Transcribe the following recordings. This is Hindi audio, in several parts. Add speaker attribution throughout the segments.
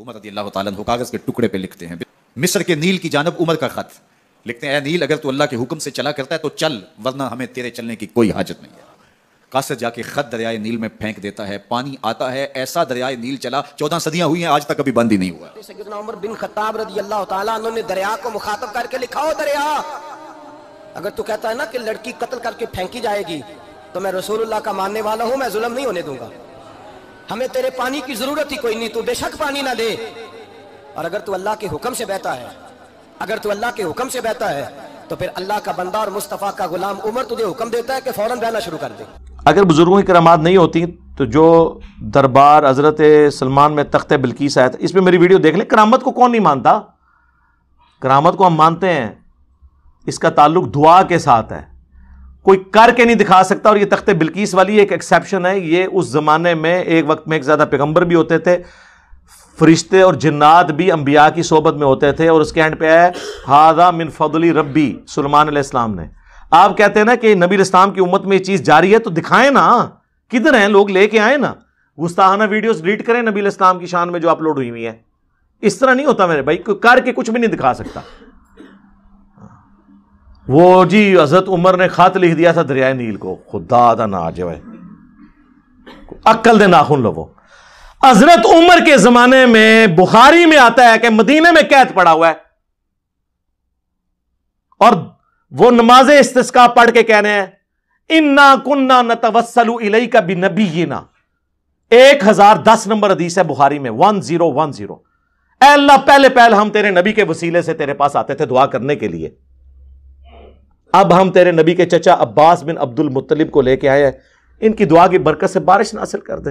Speaker 1: उमर रदी अल्लाह तन कागज़ के टुकड़े पे लिखते हैं मिस्र के नील की जानब उमर का ख़त लिखते हैं नील अगर तू अल्लाह के हुक्म से चला करता है तो चल वरना हमें तेरे चलने की कोई हाजत नहीं है कासर जाके खत दरियाए नील में फेंक देता है पानी आता है ऐसा दरियाए नील चला चौदह सदियां हुई हैं आज तक कभी बंद ही नहीं
Speaker 2: हुआ तो उमर बिन खत्ताब रजी अल्लाह तला दरिया को मुखातब करके लिखा हो दरिया अगर तू कहता है ना कि लड़की कत्ल करके फेंकी जाएगी तो मैं रसूलुल्लाह का मानने वाला हूँ मैं जुल्म नहीं होने दूंगा हमें तेरे पानी की जरूरत ही कोई नहीं तू बेशक पानी ना दे और अगर तू अल्लाह के हुक्म से बहता है अगर तू अल्लाह के हुक्म से बहता है तो फिर अल्लाह का बंदा और मुस्तफ़ा का गुलाम उमर तुझे हुक्म देता है कि फ़ौरन बहना शुरू कर दे
Speaker 3: अगर बुज़ुर्गों की करामात नहीं होती तो जो दरबार हज़रत सलमान में तख्त बिल्किस आया था पर मेरी वीडियो देख ले करामत को कौन नहीं मानता करामत को हम मानते हैं इसका ताल्लुक दुआ के साथ है कोई करके नहीं दिखा सकता और ये तख्त बिल्किस वाली एक एक्सेप्शन है ये उस ज़माने में एक वक्त में एक ज़्यादा पैगम्बर भी होते थे फरिश्ते और जिन्नात भी अम्बिया की सोबत में होते थे और उसके एंड पे है हादा मिन फदली रब्बी सलमान इस्लाम ने आप कहते हैं ना कि नबी इस्लाम की उम्मत में ये चीज़ जारी है तो दिखाएं ना किधर हैं लोग लेके आए ना गुस्ताहाना वीडियोस डिलीट करें नबी इस्लाम की शान में जो अपलोड हुई हुई है इस तरह नहीं होता मेरे भाई करके कुछ भी नहीं दिखा सकता वो जी हजरत उमर ने खत लिख दिया था दरियाए नील को खुदा का नाज है अक्ल दे नाखून लवो हजरत उमर के जमाने में बुखारी में आता है कि मदीने में कैद पड़ा हुआ है और वो नमाज इस्तिस्का पढ़ के कह रहे हैं इन्ना कुन्ना न तवसलू इलई का भी नबी ये ना एक हजार दस नंबर हदीस है बुखारी में वन जीरो वन जीरो अल्लाह पहले पहल हम तेरे नबी के वसीले से तेरे पास आते थे दुआ करने के लिए अब हम तेरे नबी के चचा अब्बास बिन अब्दुल मुतलिब को लेके आए हैं इनकी दुआ की बरकत से बारिश नासिल कर दे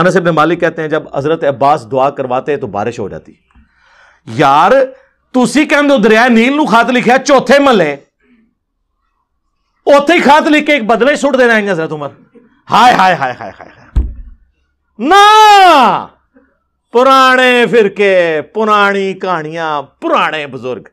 Speaker 3: अनस इब्न मालिक कहते हैं जब हजरत अब्बास दुआ करवाते हैं तो बारिश हो जाती यार तुसी कह दो दरिया नील नू खात लिखे चौथे महल उ खात लिख के एक बदले सुट देना इन हजरत उमर हाय हाय हाय हाय हाय ना पुराने फिरके पुरानी कहानियां पुराने बुजुर्ग